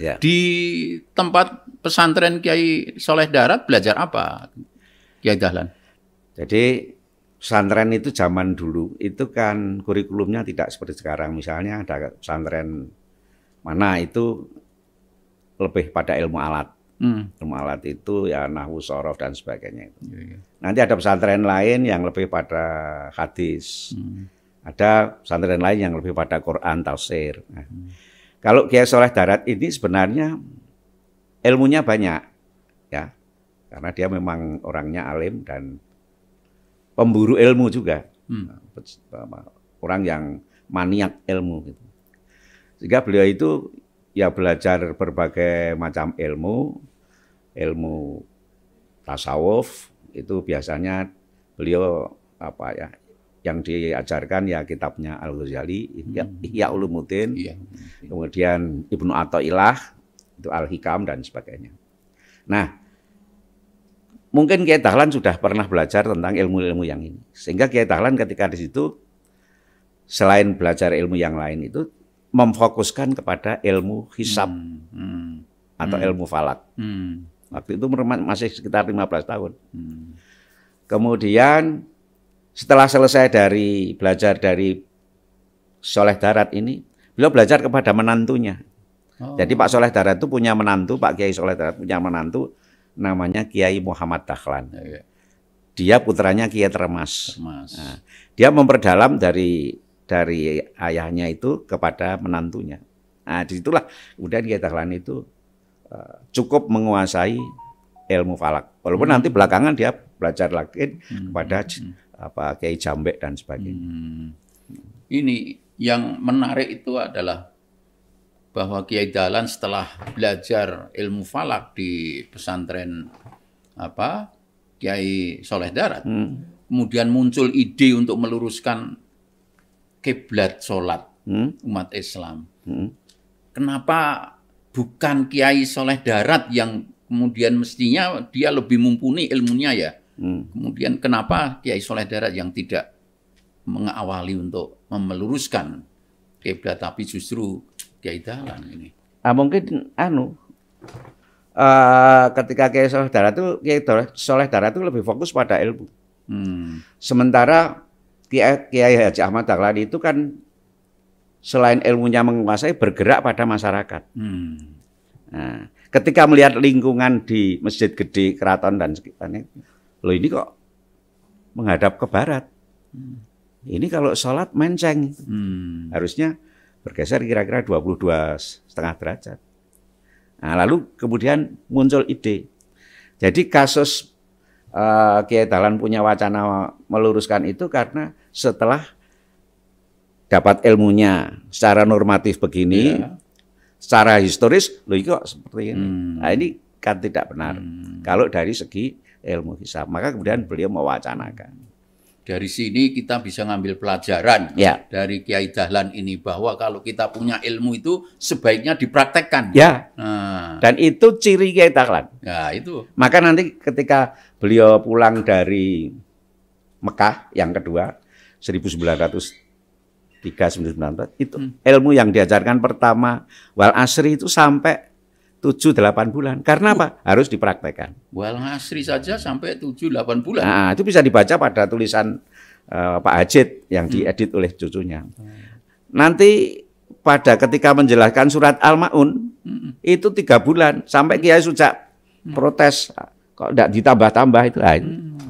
Ya. Di tempat pesantren Kiai Soleh Darat belajar apa, Kiai Dahlan? Jadi pesantren itu zaman dulu itu kan kurikulumnya tidak seperti sekarang. Misalnya ada pesantren mana itu lebih pada ilmu alat. Hmm. Ilmu alat itu ya nahwu sorof dan sebagainya. Iya, iya. Nanti ada pesantren lain yang lebih pada hadis. Hmm. Ada pesantren lain yang lebih pada Quran, tafsir. Nah, hmm kalau Kiai Soleh Darat ini sebenarnya ilmunya banyak ya. Karena dia memang orangnya alim dan pemburu ilmu juga. Hmm. Nah, orang yang maniak ilmu gitu. Sehingga beliau itu ya belajar berbagai macam ilmu, ilmu tasawuf itu biasanya beliau apa ya yang diajarkan ya kitabnya Al Ghazali, Ihya, hmm. Ihya Ulumuddin, ya. kemudian Ibnu Athaillah itu Al Hikam dan sebagainya. Nah, mungkin Kiai Dahlan sudah pernah belajar tentang ilmu-ilmu yang ini, sehingga Kiai Dahlan ketika di situ selain belajar ilmu yang lain itu memfokuskan kepada ilmu hisab hmm, hmm, atau hmm, ilmu falak. Hmm. Waktu itu masih sekitar 15 tahun. Hmm. Kemudian setelah selesai dari belajar dari Soleh Darat ini, beliau belajar kepada menantunya. Oh. Jadi Pak Soleh Darat itu punya menantu, Pak Kiai Soleh Darat punya menantu namanya Kiai Muhammad Dahlan. Iya, iya. Dia putranya Kiai Termas. Termas. Nah, dia memperdalam dari dari ayahnya itu kepada menantunya. Nah, disitulah kemudian Kiai Dahlan itu eh, cukup menguasai ilmu falak. Walaupun hmm. nanti belakangan dia belajar lagi hmm. kepada hmm, hmm apa Kiai Jambek dan sebagainya. Hmm. Ini yang menarik itu adalah bahwa Kiai Dalan setelah belajar ilmu falak di pesantren apa Kiai Soleh Darat, hmm. kemudian muncul ide untuk meluruskan kiblat sholat hmm. umat Islam. Hmm. Kenapa bukan Kiai Soleh Darat yang kemudian mestinya dia lebih mumpuni ilmunya ya? Hmm. Kemudian kenapa Kiai Soleh Darat yang tidak mengawali untuk memeluruskan kiblat tapi justru Kiai Dalan ini? Ah, mungkin anu uh, ketika Kiai Soleh Darat itu Kiai Soleh Darat itu lebih fokus pada ilmu. Hmm. Sementara Kiai, Kiai Haji Ahmad Dahlan itu kan selain ilmunya menguasai bergerak pada masyarakat. Hmm. Nah, ketika melihat lingkungan di Masjid Gede Keraton dan sekitarnya Loh ini kok menghadap ke barat. Hmm. Ini kalau sholat menceng. Hmm. Harusnya bergeser kira-kira 22 setengah derajat. Nah, lalu kemudian muncul ide. Jadi kasus uh, Kiai Dalan punya wacana meluruskan itu karena setelah dapat ilmunya secara normatif begini, ya. secara historis, loh kok seperti ini. Hmm. Nah ini kan tidak benar. Hmm. Kalau dari segi ilmu hisab. Maka kemudian beliau mewacanakan dari sini kita bisa ngambil pelajaran ya. dari Kiai Dahlan ini bahwa kalau kita punya ilmu itu sebaiknya dipraktekkan. Ya. Nah. Dan itu ciri Kiai Dahlan. Ya, itu. Maka nanti ketika beliau pulang dari Mekah yang kedua 1939 itu hmm. ilmu yang diajarkan pertama wal asri itu sampai Tujuh delapan bulan. Karena apa? Harus dipraktekkan. Wal ngasri saja sampai tujuh delapan bulan. Nah, itu bisa dibaca pada tulisan uh, Pak Ajit yang hmm. diedit oleh cucunya. Nanti pada ketika menjelaskan surat Al-Maun hmm. itu tiga bulan sampai Kiai Sujak hmm. protes kok tidak ditambah-tambah itu. Nah, hmm.